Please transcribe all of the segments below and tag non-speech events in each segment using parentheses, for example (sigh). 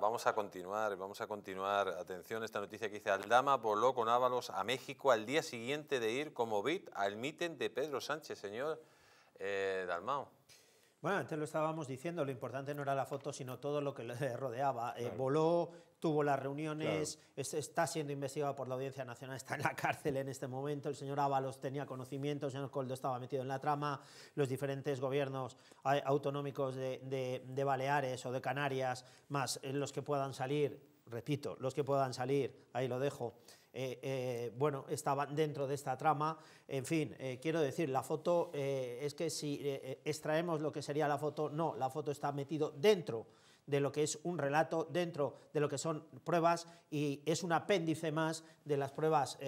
vamos a, continuar, vamos a continuar. Atención, esta noticia que dice Aldama voló con Ábalos a México al día siguiente de ir como bit al miten de Pedro Sánchez, señor eh, Dalmao. Bueno, antes lo estábamos diciendo, lo importante no era la foto, sino todo lo que le (laughs) rodeaba. Eh, voló, tuvo las reuniones, está siendo investigado por la Audiencia Nacional, está en la cárcel en este momento, el señor Ábalos tenía conocimiento, el señor Coldo estaba metido en la trama, los diferentes gobiernos eh, autonómicos de, de Baleares o de Canarias, más eh, los que puedan salir, repito, los que puedan salir, ahí lo dejo, eh, eh, bueno, estaban dentro de esta trama. En fin, eh, quiero decir, la foto es que si extraemos lo que sería la foto, no, la foto está metido dentro de lo que es un relato, dentro de lo que son pruebas y es un apéndice más de las pruebas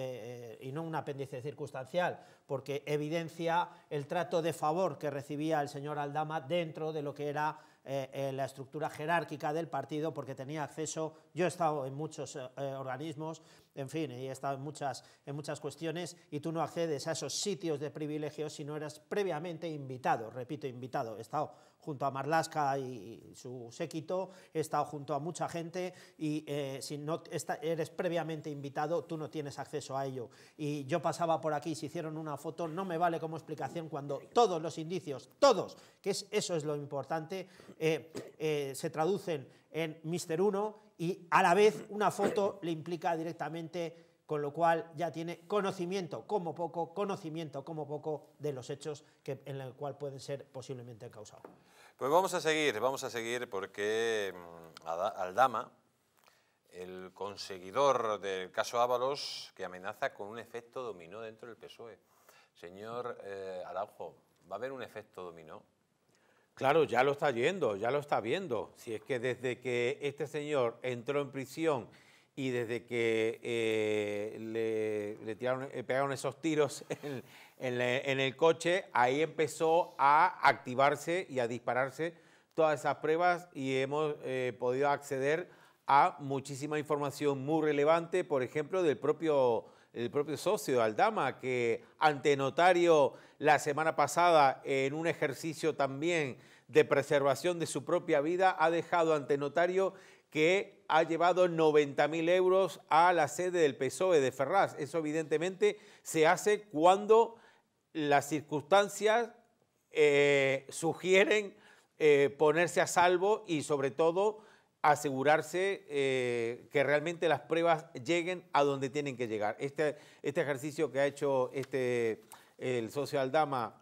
y no un apéndice circunstancial, porque evidencia el trato de favor que recibía el señor Aldama dentro de lo que era eh, eh, la estructura jerárquica del partido porque tenía acceso, yo he estado en muchos eh, organismos, en fin, y he estado en muchas, en muchas cuestiones y tú no accedes a esos sitios de privilegio si no eras previamente invitado, repito, invitado, he estado junto a Marlaska y su séquito, he estado junto a mucha gente y eh, si no eres previamente invitado, tú no tienes acceso a ello. Y yo pasaba por aquí, y se hicieron una foto, no me vale como explicación cuando todos los indicios, todos, que es, eso es lo importante, eh, eh, se traducen en Mister 1 y a la vez una foto le implica directamente con lo cual ya tiene conocimiento como poco, conocimiento como poco de los hechos que, en los cual pueden ser posiblemente causados. Pues vamos a seguir, vamos a seguir porque mm, Aldama, el conseguidor del caso Ábalos, que amenaza con un efecto dominó dentro del PSOE. Señor eh, Araujo, ¿va a haber un efecto dominó? Claro, ya lo está yendo, ya lo está viendo. Si es que desde que este señor entró en prisión y desde que eh, le, eh, pegaron esos tiros (laughs) en, el coche, ahí empezó a activarse y a dispararse todas esas pruebas y hemos eh, podido acceder a muchísima información muy relevante, por ejemplo, del propio, el propio socio Aldama, que ante notario la semana pasada, en un ejercicio también de preservación de su propia vida, ha dejado ante notario que ha llevado 90.000 mil euros a la sede del PSOE de Ferraz. Eso evidentemente se hace cuando las circunstancias eh, sugieren eh, ponerse a salvo y sobre todo asegurarse eh, que realmente las pruebas lleguen a donde tienen que llegar. Este, este ejercicio que ha hecho este, el socio dama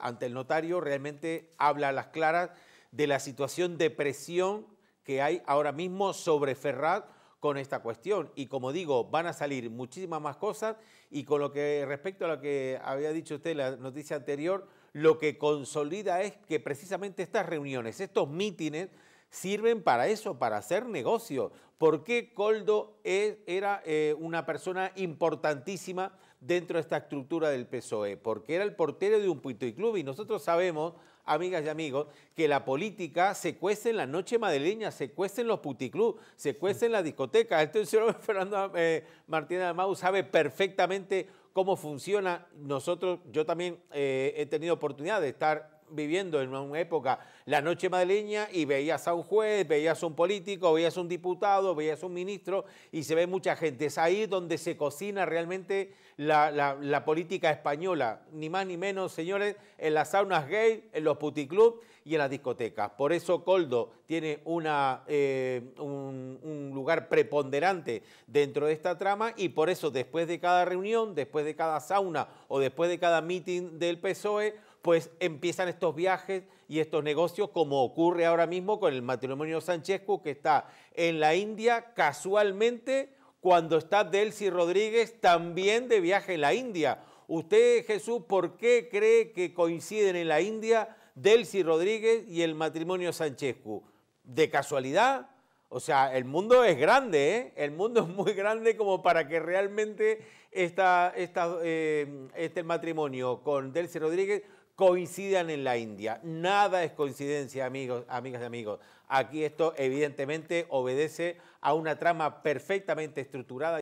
ante el notario realmente habla a las claras de la situación de presión que hay ahora mismo sobre Ferrat con esta cuestión. Y como digo, van a salir muchísimas más cosas y con lo que respecto a lo que había dicho usted en la noticia anterior, lo que consolida es que precisamente estas reuniones, estos mítines, sirven para eso, para hacer negocio. ¿Por qué Coldo e, era eh, una persona importantísima dentro de esta estructura del PSOE? Porque era el portero de un puticlub. y nosotros sabemos, amigas y amigos, que la política se en la noche madrileña, se en los puticlub, se cuece en la discoteca. Esto el señor Fernando eh, Martínez Almau sabe perfectamente cómo funciona. Nosotros, yo también eh, he tenido oportunidad de estar viviendo en una época, la noche madrileña, y veías a un juez, veías a un político, veías a un diputado, veías a un ministro, y se ve mucha gente. Es ahí donde se cocina realmente la, política española, ni más ni menos, señores, en las saunas gay, en los puticlubs y en las discotecas. Por eso Coldo tiene una, eh, un, un lugar preponderante dentro de esta trama y por eso después de cada reunión, después de cada sauna o después de cada meeting del PSOE, pues empiezan estos viajes y estos negocios, como ocurre ahora mismo con el matrimonio Sanchezcu, que está en la India casualmente cuando está Delcy Rodríguez también de viaje en la India. Usted, Jesús, ¿por qué cree que coinciden en la India Delcy Rodríguez y el matrimonio Sanchezcu? ¿De casualidad? O sea, el mundo es grande, ¿eh? El mundo (laughs) es muy grande como para que realmente esta, eh, este matrimonio con Delcy Rodríguez coincidan en la India. Nada es coincidencia, amigos, amigas y amigos. Aquí esto evidentemente obedece a una trama perfectamente estructurada.